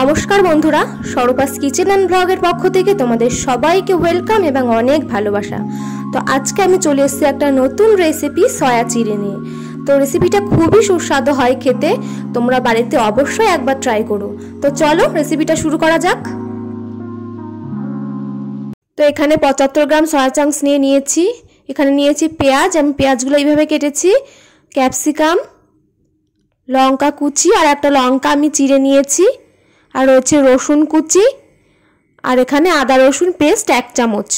নমস্কার বন্ধুরা স্বরূপাস kitchen and ব্লগের পক্ষ থেকে তোমাদের সবাইকে ওয়েলকাম এবং অনেক ভালোবাসা তো আজকে আমি চলে এসেছি একটা নতুন রেসিপি সয়া চিড়ে নিয়ে তো রেসিপিটা খুবই সুস্বাদু হয় খেতে তোমরা বাড়িতে অবশ্যই একবার ট্রাই করো তো চলো রেসিপিটা শুরু করা যাক তো এখানে পঁচাত্তর গ্রাম সয়া চাংস নিয়ে নিয়েছি এখানে নিয়েছি পেঁয়াজ আমি পেঁয়াজগুলো এইভাবে কেটেছি ক্যাপসিকাম লঙ্কা কুচি আর একটা লঙ্কা আমি চিড়ে নিয়েছি আর রয়েছে রসুন কুচি আর এখানে আদা রসুন পেস্ট এক চামচ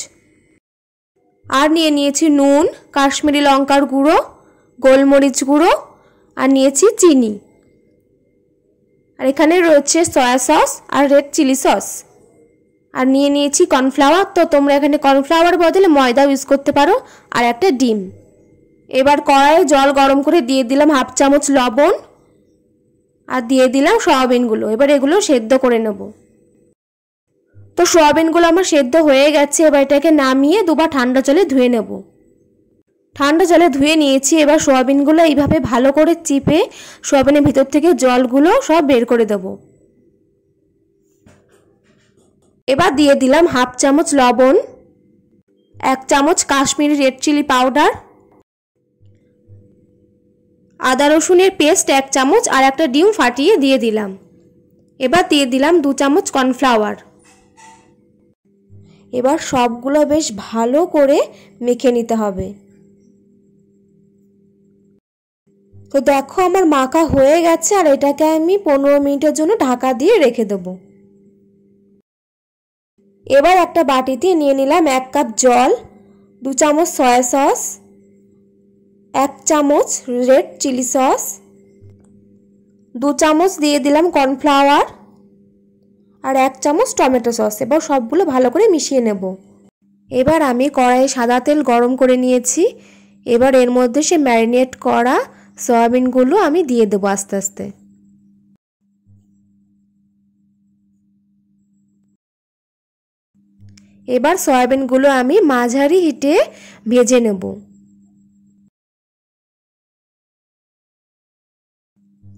আর নিয়ে নিয়েছি নুন কাশ্মীরি লঙ্কার গুঁড়ো গোলমরিচ গুঁড়ো আর নিয়েছি চিনি আর এখানে রয়েছে সয়া সস আর রেড চিলি সস আর নিয়ে নিয়েছি কর্নফ্লাওয়ার তো তোমরা এখানে কর্নফ্লাওয়ার বদলে ময়দা ইউজ করতে পারো আর একটা ডিম এবার কড়াইয়ে জল গরম করে দিয়ে দিলাম হাফ চামচ লবণ আর দিয়ে দিলাম সয়াবিনগুলো এবার এগুলো সেদ্ধ করে নেব তো সয়াবিনগুলো আমার সেদ্ধ হয়ে গেছে এবার এটাকে নামিয়ে দুবার ঠান্ডা জলে ধুয়ে নেব ঠান্ডা জলে ধুয়ে নিয়েছি এবার সয়াবিনগুলো এইভাবে ভালো করে চিপে সয়াবিনের ভিতর থেকে জলগুলো সব বের করে দেবো এবার দিয়ে দিলাম হাফ চামচ লবণ এক চামচ কাশ্মীরি রেড চিলি পাউডার আদা রসুনের পেস্ট এক চামচ আর একটা ডিম ফাটিয়ে দিয়ে দিলাম এবার দিয়ে দিলাম দু চামচ কর্নফ্লাওয়ার এবার সবগুলো বেশ ভালো করে মেখে নিতে হবে তো দেখো আমার মাখা হয়ে গেছে আর এটাকে আমি পনেরো মিনিটের জন্য ঢাকা দিয়ে রেখে দেব এবার একটা বাটিতে নিয়ে নিলাম এক কাপ জল দু চামচ সয়া সস এক চামচ রেড চিলি সস দু চামচ দিয়ে দিলাম কর্নফ্লাওয়ার আর এক চামচ টমেটো সস এবার সবগুলো ভালো করে মিশিয়ে নেব এবার আমি কড়াইয়ে সাদা তেল গরম করে নিয়েছি এবার এর মধ্যে সে ম্যারিনেট করা সয়াবিনগুলো আমি দিয়ে দেবো আস্তে আস্তে এবার সয়াবিনগুলো আমি মাঝারি হিটে ভেজে নেবো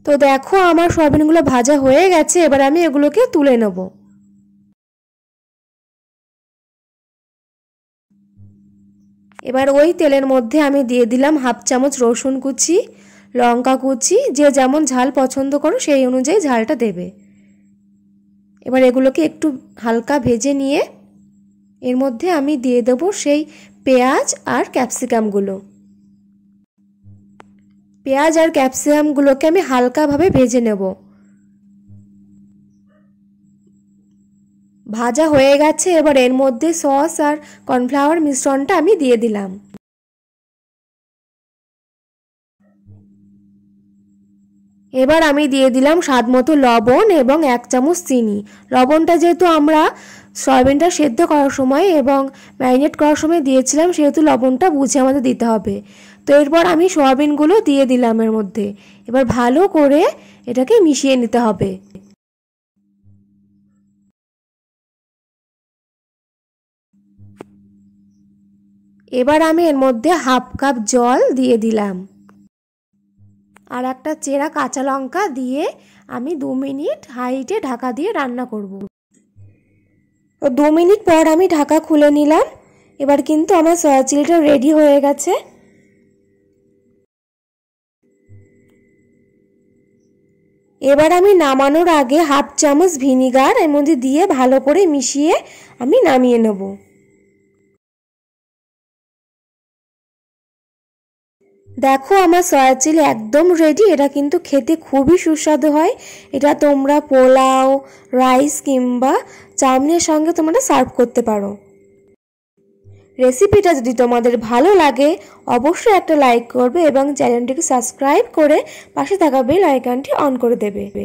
তো দেখো আমার সয়াবিনগুলো ভাজা হয়ে গেছে এবার আমি এগুলোকে তুলে নেব এবার ওই তেলের মধ্যে আমি দিয়ে দিলাম হাফ চামচ রসুন কুচি লঙ্কা কুচি যে যেমন ঝাল পছন্দ করো সেই অনুযায়ী ঝালটা দেবে এবার এগুলোকে একটু হালকা ভেজে নিয়ে এর মধ্যে আমি দিয়ে দেব সেই পেঁয়াজ আর ক্যাপসিকামগুলো পেঁয়াজ আর ক্যাপসিকামগুলোকে আমি হালকাভাবে ভেজে নেব ভাজা হয়ে গেছে এবার এর মধ্যে সস আর কর্নফ্লাওয়ার মিশ্রণটা আমি দিয়ে দিলাম এবার আমি দিয়ে দিলাম স্বাদ মতো লবণ এবং এক চামচ চিনি লবণটা যেহেতু আমরা সয়াবিনটা সেদ্ধ করার সময় এবং ম্যারিনেট করার সময় দিয়েছিলাম সেহেতু লবণটা বুঝে আমাদের দিতে হবে তো এরপর আমি সোয়াবিনগুলো দিয়ে দিলাম এর মধ্যে এবার ভালো করে এটাকে মিশিয়ে নিতে হবে এবার আমি এর মধ্যে হাফ কাপ জল দিয়ে দিলাম আর একটা চেরা কাঁচা লঙ্কা দিয়ে আমি দু মিনিট হাইটে ঢাকা দিয়ে রান্না করব তো দু মিনিট পর আমি ঢাকা খুলে নিলাম এবার কিন্তু আমার সয়া চিলিটা রেডি হয়ে গেছে এবার আমি নামানোর আগে হাফ চামচ ভিনিগার এর মধ্যে দিয়ে ভালো করে মিশিয়ে আমি নামিয়ে নেব দেখো আমার সয়া চিলি একদম রেডি এটা কিন্তু খেতে খুবই সুস্বাদু হয় এটা তোমরা পোলাও রাইস কিংবা চাউমিনের সঙ্গে তোমরা সার্ভ করতে পারো রেসিপিটা যদি তোমাদের ভালো লাগে অবশ্যই একটা লাইক করবে এবং চ্যানেলটিকে সাবস্ক্রাইব করে পাশে থাকা বেল আইকনটি অন করে দেবে